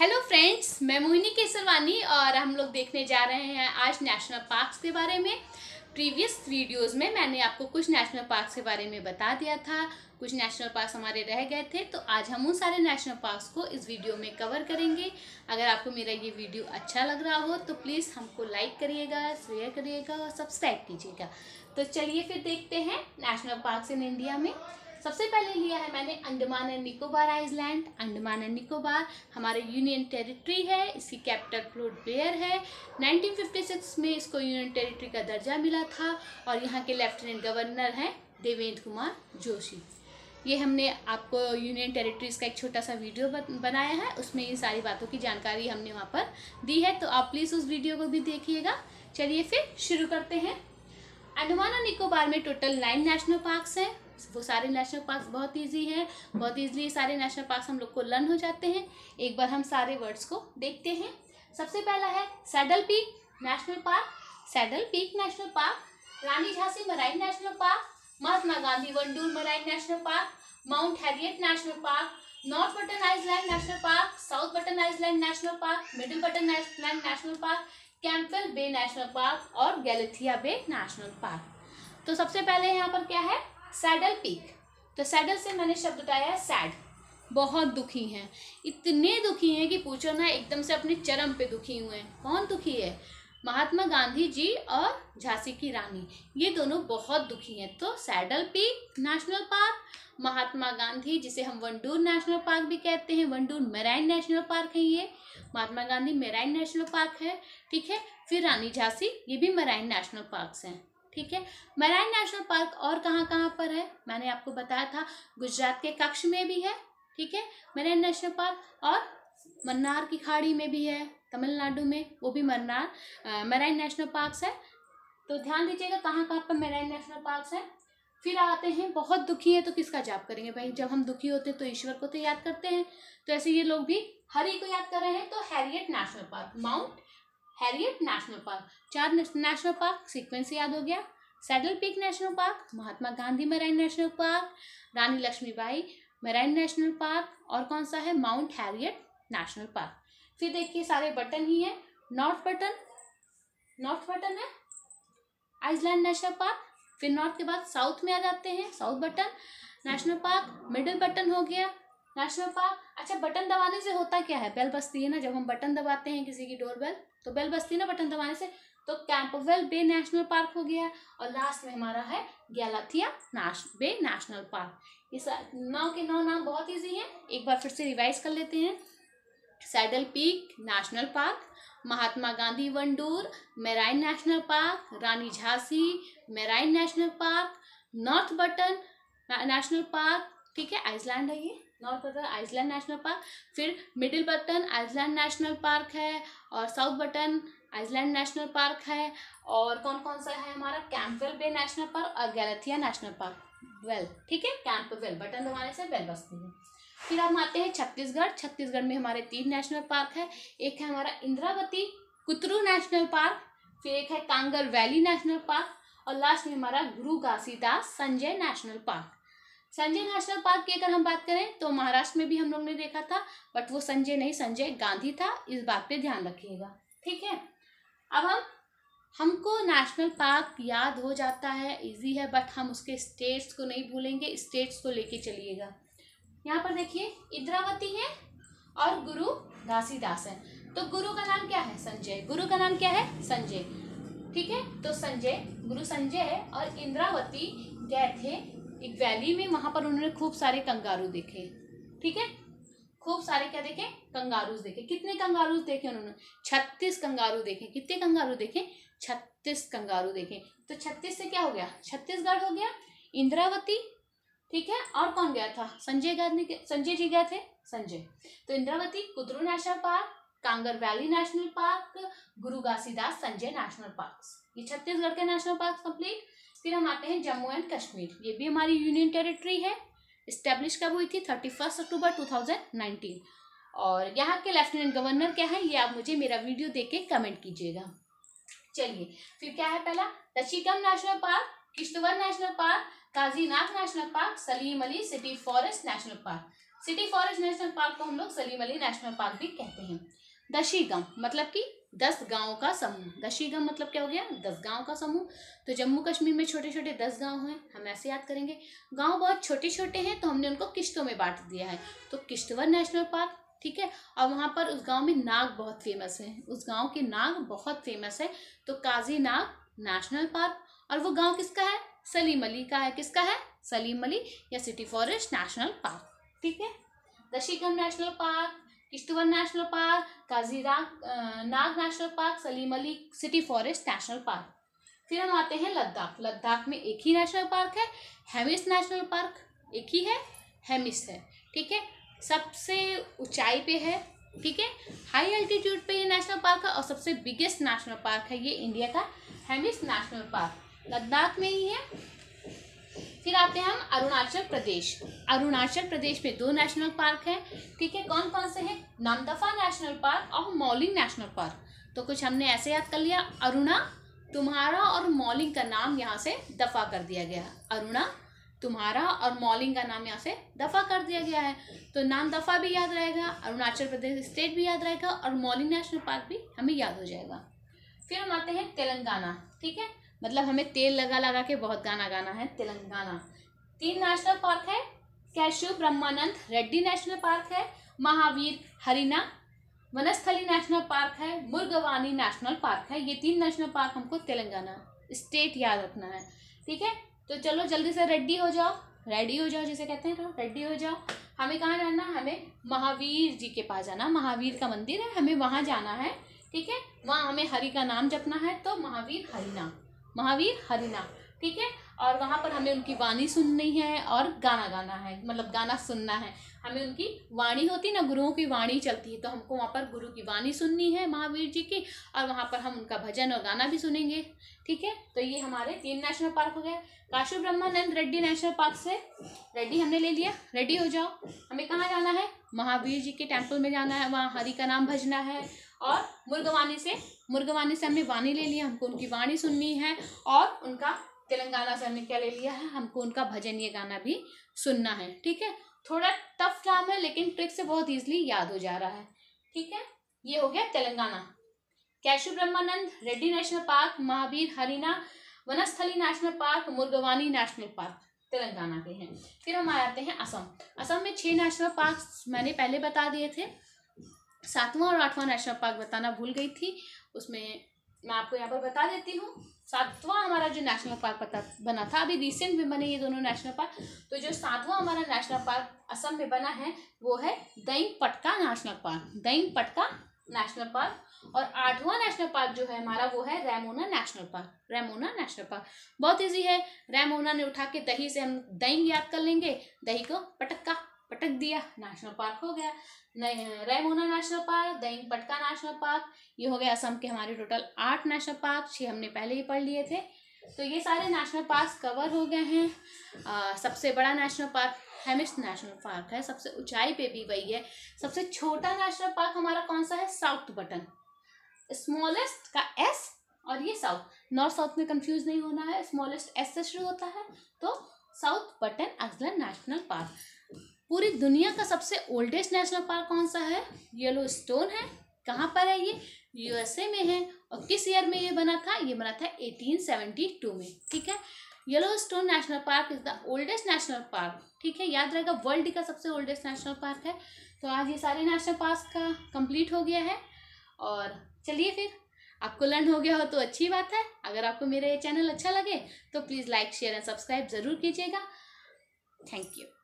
hello friends मैं मोहिनी केसरवानी और हम लोग देखने जा रहे हैं आज नेशनल पार्क्स के बारे में प्रीवियस वीडियोस में मैंने आपको कुछ नेशनल पार्क्स के बारे में बता दिया था कुछ नेशनल पार्क्स हमारे रह गए थे तो आज हम उन सारे नेशनल पार्क्स को इस वीडियो में कवर करेंगे अगर आपको मेरा ये वीडियो अच्छा लग रहा हो तो प्लीज़ हमको लाइक करिएगा शेयर करिएगा और सब्सक्राइब कीजिएगा तो चलिए फिर देखते हैं नेशनल पार्क्स इन इंडिया में सबसे पहले लिया है मैंने Andaman and Nicobar island Andaman and Nicobar हमारे यूनियन टेरिटरी है इसकी कैपिटल फ्लोट बेयर है 1956 में इसको यूनियन टेरिटरी का दर्जा मिला था और यहाँ के लेफ्टिनेंट गवर्नर हैं देवेंद्र कुमार जोशी ये हमने आपको यूनियन टेरिटरीज का एक छोटा सा वीडियो बनाया है उसमें इन सारी बातों की जानकारी हमने वहाँ पर दी है तो आप प्लीज़ उस वीडियो को भी देखिएगा चलिए फिर शुरू करते हैं अंडमान और निकोबार में टोटल नाइन नेशनल पार्क्स हैं वो सारे नेशनल पार्क बहुत ईजी है बहुत ईजिली सारे नेशनल पार्क हम लोग को लर्न हो जाते हैं एक बार हम सारे वर्ड्स को देखते हैं सबसे पहला है Saddle Peak National Park Saddle Peak National Park Rani Jhansi Marine National Park Mahatma Gandhi Wandoor Marine National Park Mount Harriet National Park North Button Island National Park South Button Island National Park Middle Button Island National Park Campbell Bay National Park और Galathea बे National park तो सबसे पहले यहाँ पर क्या है Saddle peak तो saddle से मैंने शब्द उठाया है सैड बहुत दुखी हैं इतने दुखी हैं कि पूछो ना एकदम से अपने चरम पे दुखी हुए हैं कौन दुखी है महात्मा गांधी जी और झांसी की रानी ये दोनों बहुत दुखी हैं तो Saddle Peak National Park Mahatma Gandhi जिसे हम वंडूर नेशनल पार्क भी कहते हैं वंडूर मेराइन नेशनल पार्क है ये Mahatma Gandhi Marine National Park है ठीक है फिर रानी झांसी ये भी मेराइन नेशनल पार्क हैं ठीक है मराइन नेशनल पार्क और कहाँ कहाँ पर है मैंने आपको बताया था गुजरात के कक्ष में भी है ठीक है मराइन नेशनल पार्क और मन्नार की खाड़ी में भी है तमिलनाडु में वो भी मन्नार मराइन नेशनल पार्क है तो ध्यान दीजिएगा कहाँ कहाँ पर मराइन नेशनल पार्क है फिर आते हैं बहुत दुखी है तो किसका जाप करेंगे भाई जब हम दुखी होते हैं तो ईश्वर को तो याद करते हैं तो ऐसे ये लोग भी हरी को याद कर रहे हैं तो Harriet National Park Mount Harriet National Park चार नेशनल पार्क सीक्वेंस याद हो गया Saddle Peak National Park Mahatma Gandhi Marine National Park Rani Lakshmibai Marine National Park और कौन सा है माउंट हैरियट नेशनल पार्क फिर देखिए सारे बटन ही हैं नॉर्थ बटन नॉर्थ बटन है आइसलैंड नेशनल पार्क फिर नॉर्थ के बाद साउथ में आ जाते हैं South Button National Park Middle Button हो गया नेशनल पार्क अच्छा बटन दबाने से होता क्या है बेल बजती है ना जब हम बटन दबाते हैं किसी की डोरबेल तो बेल बजती है ना बटन दबाने से तो कैंपवेल बे नेशनल पार्क हो गया और लास्ट में हमारा है गैलाथिया नाश बे नेशनल पार्क इस नौ के नौ नाम बहुत ईजी हैं एक बार फिर से रिवाइज कर लेते हैं Saddle Peak National Park Mahatma Gandhi Wandoor Marine National Park Rani Jhansi Marine National Park North Button National park ठीक है आइसलैंड है ये North Button Island National Park फिर Middle Button Island National Park है और South Button Island National Park है और कौन कौन सा है हमारा कैंपवेल बे नेशनल पार्क और गैलेथिया नेशनल पार्क वेल ठीक है कैंपवेल बटन दबाने से वेल बसती है फिर हम आते हैं छत्तीसगढ़ छत्तीसगढ़ में हमारे तीन नेशनल पार्क है एक है हमारा इंद्रावती कुतरू नेशनल पार्क फिर एक है कांगर वैली नेशनल पार्क और लास्ट में हमारा Guru Ghasidas Sanjay National Park Sanjay National Park की अगर हम बात करें तो महाराष्ट्र में भी हम लोग ने देखा था बट वो संजय नहीं संजय गांधी था इस बात पे ध्यान रखिएगा ठीक है अब हम हमको नेशनल पार्क याद हो जाता है इजी है बट हम उसके स्टेट्स को नहीं भूलेंगे स्टेट्स को लेके चलिएगा यहाँ पर देखिए इंद्रावती है और गुरु घासीदास है तो गुरु का नाम क्या है संजय गुरु का नाम क्या है संजय ठीक है तो संजय गुरु संजय है और इंद्रावती गए थे एक वैली में वहां पर उन्होंने खूब सारे कंगारू देखे ठीक है खूब सारे क्या देखे कंगारूज देखे कितने कंगारूज देखे उन्होंने छत्तीस कंगारू देखे कितने कंगारू देखे छत्तीस कंगारू देखे तो छत्तीस से क्या हो गया छत्तीसगढ़ हो गया इंद्रावती ठीक है और कौन गया था संजय गांधी संजय जी गए थे संजय तो Indravati Kudru National Park Kanger Valley National Park Guru Ghasidas Sanjay National park ये छत्तीसगढ़ के नेशनल पार्क कंप्लीट फिर हम आते हैं जम्मू एंड कश्मीर ये भी हमारी यूनियन टेरिटरी है इस्टेब्लिश कब हुई थी thirty first October two thousand nineteen और यहाँ के लेफ्टिनेंट गवर्नर क्या है ये आप मुझे मेरा वीडियो देख के कमेंट कीजिएगा चलिए फिर क्या है पहला Dachigam National Park Kishtwar National Park Kazinag National Park Salim Ali City Forest National Park City Forest National Park को हम लोग सलीम अली नेशनल पार्क भी कहते हैं दशीगम मतलब कि दस गांव का समूह दशीगम मतलब क्या हो गया दस गांव का समूह तो जम्मू कश्मीर में छोटे छोटे दस गांव हैं हम ऐसे याद करेंगे गांव बहुत छोटे छोटे हैं तो हमने उनको किश्तों में बांट दिया है तो किश्तवर नेशनल पार्क ठीक है और वहाँ पर उस गांव में नाग बहुत फेमस है उस गाँव के नाग बहुत फेमस है तो काजी नाग नेशनल पार्क और वो गाँव किसका है सलीम अली का है किसका है सलीम अली या सिटी फॉरेस्ट नेशनल पार्क ठीक है Dachigam National Park Kishtwar National Park Kazinag National Park Salim Ali City Forest National Park फिर हम आते हैं लद्दाख लद्दाख में एक ही नेशनल पार्क है हेमिस नेशनल पार्क एक ही है हेमिस है ठीक है सबसे ऊंचाई पे है ठीक है हाई एल्टीट्यूड पे ये नेशनल पार्क है और सबसे बिगेस्ट नेशनल पार्क है ये इंडिया का हेमिस नेशनल पार्क लद्दाख में ही है फिर आते हैं हम अरुणाचल प्रदेश अरुणाचल प्रदेश में दो नेशनल पार्क हैं ठीक है कौन कौन से हैं नामदफा नेशनल पार्क और मॉलिंग नेशनल पार्क तो कुछ हमने ऐसे याद कर लिया अरुणा तुम्हारा और मॉलिंग का नाम यहाँ से दफा कर दिया गया अरुणा तुम्हारा और मॉलिंग का नाम यहाँ से दफा कर दिया गया है तो नाम दफा भी याद रहेगा अरुणाचल प्रदेश स्टेट भी याद रहेगा और मॉलिंग नेशनल पार्क भी हमें याद हो जाएगा फिर हम आते हैं तेलंगाना ठीक है मतलब हमें तेल लगा लगा के बहुत गाना गाना है तेलंगाना तीन नेशनल पार्क है कैशव ब्रह्मानंद रेड्डी नेशनल पार्क है महावीर हरिना वनस्थली नेशनल पार्क है मुर्गवानी नेशनल पार्क है ये तीन नेशनल पार्क हमको तेलंगाना स्टेट याद रखना है ठीक है तो चलो जल्दी से रेडी हो जाओ रेडी हो जाओ जिसे कहते हैं रेडी हो जाओ हमें कहाँ जाना हमें महावीर जी के पास जाना महावीर का मंदिर है हमें वहाँ जाना है ठीक है वहाँ हमें हरि का नाम जपना है तो महावीर हरि नाम महावीर हरिना ठीक है और वहाँ पर हमें उनकी वाणी सुननी है और गाना गाना है मतलब गाना सुनना है हमें उनकी वाणी होती ना गुरुओं की वाणी चलती है तो हमको वहाँ पर गुरु की वाणी सुननी है महावीर जी की और वहाँ पर हम उनका भजन और गाना भी सुनेंगे ठीक है तो ये हमारे तीन नेशनल पार्क हो गए काशी ब्रह्मानंद रेड्डी नेशनल पार्क से रेड्डी हमने ले लिया रेडी हो जाओ हमें कहाँ जाना है महावीर जी के टेम्पल में जाना है वहाँ हरि का नाम भजना है और मुर्गवाणी से मुर्गवाणी से हमने वाणी ले लिया हमको उनकी वाणी सुननी है और उनका तेलंगाना से हमने क्या ले लिया है हमको उनका भजन ये गाना भी सुनना है ठीक है थोड़ा टफ काम है लेकिन ट्रिक से बहुत ईजिली याद हो जा रहा है ठीक है ये हो गया Telangana Kasu Brahmananda Reddy National Park Mahavir Harina Vanasthali National Park Mrugavani National Park Telangana के हैं फिर हम आ जाते हैं असम असम में छह नेशनल पार्क मैंने पहले बता दिए थे सातवां और आठवां नेशनल पार्क बताना भूल गई थी उसमें मैं आपको यहाँ पर बता देती हूँ सातवां हमारा जो नेशनल पार्क बता बना था अभी रिसेंट में बने ये दोनों नेशनल पार्क तो जो सातवां हमारा नेशनल पार्क असम में बना है वो है दईंग पटका नेशनल पार्क दईंग पटका नेशनल पार्क और आठवां नेशनल पार्क जो है हमारा वो है Raimona National Park Raimona National Park बहुत ईजी है रेमोना ने उठा के दही से हम दही याद कर लेंगे दही को पटक्का पटक दिया नेशनल पार्क हो गया रायमोना नेशनल पार्क दइंग पटका नेशनल पार्क ये हो गया असम के हमारे टोटल आठ नेशनल पार्क छः हमने पहले ही पढ़ लिए थे तो ये सारे नेशनल पार्क कवर हो गए हैं आ, सबसे बड़ा National Park Hemis National Park है सबसे ऊंचाई पे भी वही है सबसे छोटा नेशनल पार्क हमारा कौन सा है साउथ बटन स्मॉलेस्ट का एस और ये साउथ नॉर्थ साउथ में कंफ्यूज नहीं होना है स्मॉलेस्ट एस से शुरू होता है तो साउथ बटन अजलन नेशनल पार्क पूरी दुनिया का सबसे ओल्डेस्ट नेशनल पार्क कौन सा है येलो स्टोन है कहाँ पर है ये यूएसए में है और किस ईयर में ये बना था ये बना था 1872 में ठीक है Yellowstone National Park is the oldest national park ठीक है याद रहेगा वर्ल्ड का सबसे ओल्डेस्ट नेशनल पार्क है तो आज ये सारे नेशनल पार्क का कंप्लीट हो गया है और चलिए फिर आपको लर्न हो गया हो तो अच्छी बात है अगर आपको मेरा ये चैनल अच्छा लगे तो please like share and subscribe ज़रूर कीजिएगा थैंक यू